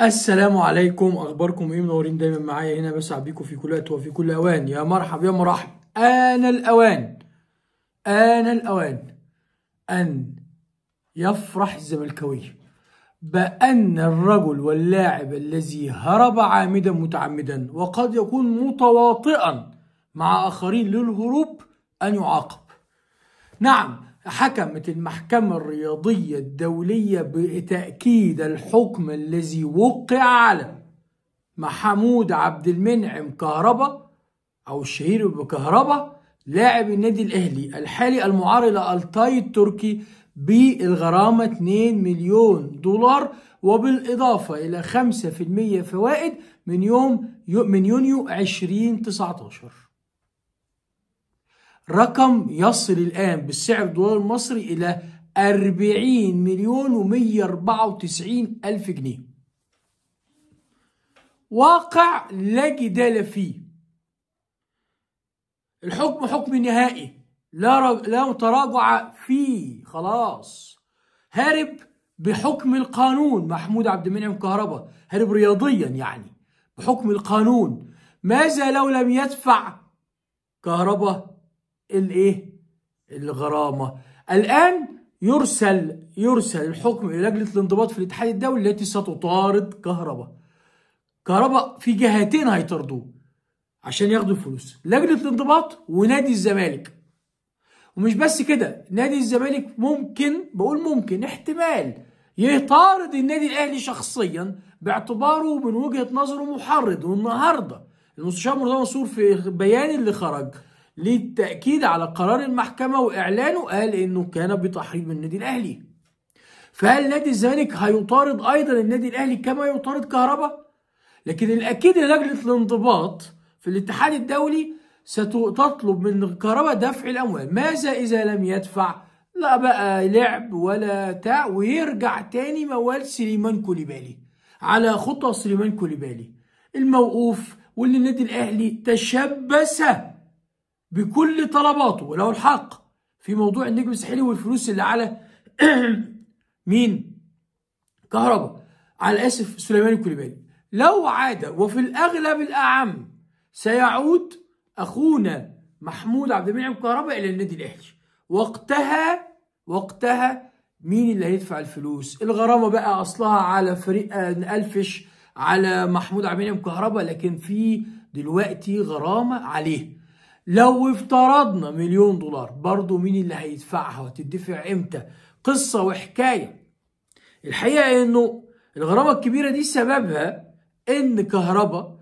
السلام عليكم اخباركم ايه منورين دايما معايا هنا بسعد بيكم في كل وقت وفي كل اوان يا مرحب يا مرحب ان الاوان ان الاوان ان يفرح الزملكاوي بان الرجل واللاعب الذي هرب عامدا متعمدا وقد يكون متواطئا مع اخرين للهروب ان يعاقب نعم حكمت المحكمة الرياضية الدولية بتأكيد الحكم الذي وقع على محمود عبد المنعم كهربا أو الشهير بكهربا لاعب النادي الأهلي الحالي المعار إلى التاي التركي بالغرامة 2 مليون دولار وبالإضافة إلى 5% فوائد من يوم من يونيو 2019 رقم يصل الآن بالسعر الدولار المصري إلى 40 مليون و194 ألف جنيه واقع لا جدال فيه الحكم حكم نهائي لا رج... لا تراجع فيه خلاص هارب بحكم القانون محمود عبد المنعم كهربا هارب رياضيا يعني بحكم القانون ماذا لو لم يدفع كهربا الايه الغرامه الان يرسل يرسل الحكم الى لجنه الانضباط في الاتحاد الدولي التي ستطارد كهرباء كهرباء في جهتين هيطردوه عشان ياخدوا الفلوس لجنه الانضباط ونادي الزمالك ومش بس كده نادي الزمالك ممكن بقول ممكن احتمال يطارد النادي الاهلي شخصيا باعتباره من وجهه نظره محرض والنهارده المستشار مرتضى منصور في بيان اللي خرج للتأكيد على قرار المحكمة وإعلانه قال إنه كان بتحريض من النادي الأهلي فهل نادي الزمالك هيطارد أيضا النادي الأهلي كما يطارد كهربا؟ لكن الأكيد لجنة الانضباط في الاتحاد الدولي ستطلب من كهربا دفع الأموال ماذا إذا لم يدفع؟ لا بقى لعب ولا تاع ويرجع تاني موال سليمان كوليبالي على خطى سليمان كوليبالي الموقوف واللي النادي الأهلي تشبث بكل طلباته وله الحق في موضوع النجم السحري والفلوس اللي على مين كهرباء على اسف سليمان الكوليبالي لو عاد وفي الاغلب الاعم سيعود اخونا محمود عبد المنعم كهرباء الى النادي الاهلي وقتها وقتها مين اللي هيدفع الفلوس الغرامه بقى اصلها على فريق الفش على محمود عبد المنعم كهرباء لكن في دلوقتي غرامه عليه لو افترضنا مليون دولار برضه مين اللي هيدفعها وتدفع امتى قصة وحكاية الحقيقة انه الغرامة الكبيرة دي سببها ان كهرباء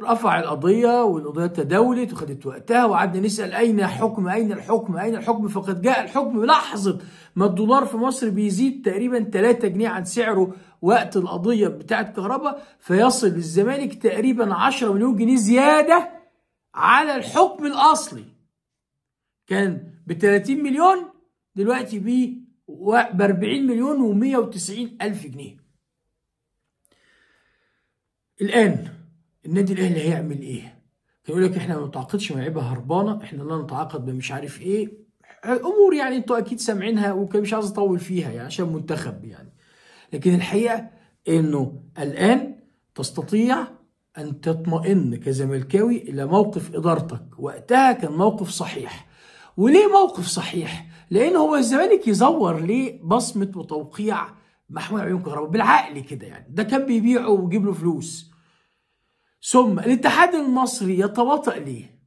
رفع القضية والقضية تداولت وخدت وقتها وقعدنا نسأل أين حكم أين الحكم أين الحكم فقد جاء الحكم لحظة ما الدولار في مصر بيزيد تقريبا 3 جنيه عن سعره وقت القضية بتاعة كهرباء فيصل للزمالك تقريبا 10 مليون جنيه زيادة على الحكم الاصلي كان ب 30 مليون دلوقتي ب 40 مليون و190 الف جنيه الان النادي الاهلي هيعمل ايه يقول لك احنا ما نتعاقدش مع لعيبه هربانه احنا لا نتعاقد بمش عارف ايه امور يعني انتوا اكيد سامعينها وكان مش عايز اطول فيها يعني عشان منتخب يعني لكن الحقيقه انه الان تستطيع أن تطمئن كزملكاوي إلى موقف إدارتك وقتها كان موقف صحيح وليه موقف صحيح؟ لأن هو الزمالك يزور ليه بصمة وتوقيع محمود عيون كهرباء بالعقل كده يعني ده كان بيبيعه ويجيب له فلوس ثم الاتحاد المصري يتواطأ ليه؟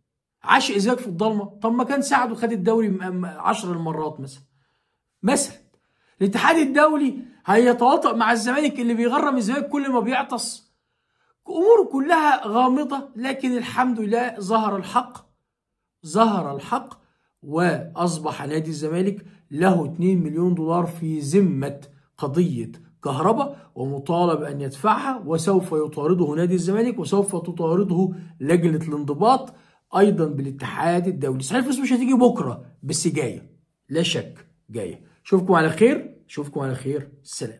عاش إزاك في الضلمة؟ طب ما كان ساعده خد الدوري عشر المرات مثلا مثلا الاتحاد الدولي هيتواطأ مع الزمالك اللي بيغرم الزمالك كل ما بيعطس أمور كلها غامضة لكن الحمد لله ظهر الحق ظهر الحق وأصبح نادي الزمالك له 2 مليون دولار في ذمة قضية كهرباء ومطالب أن يدفعها وسوف يطارده نادي الزمالك وسوف تطارده لجنة الانضباط أيضا بالاتحاد الدولي صحيح الفلوس مش هتيجي بكرة بس جاية لا شك جاية أشوفكم على خير أشوفكم على خير سلام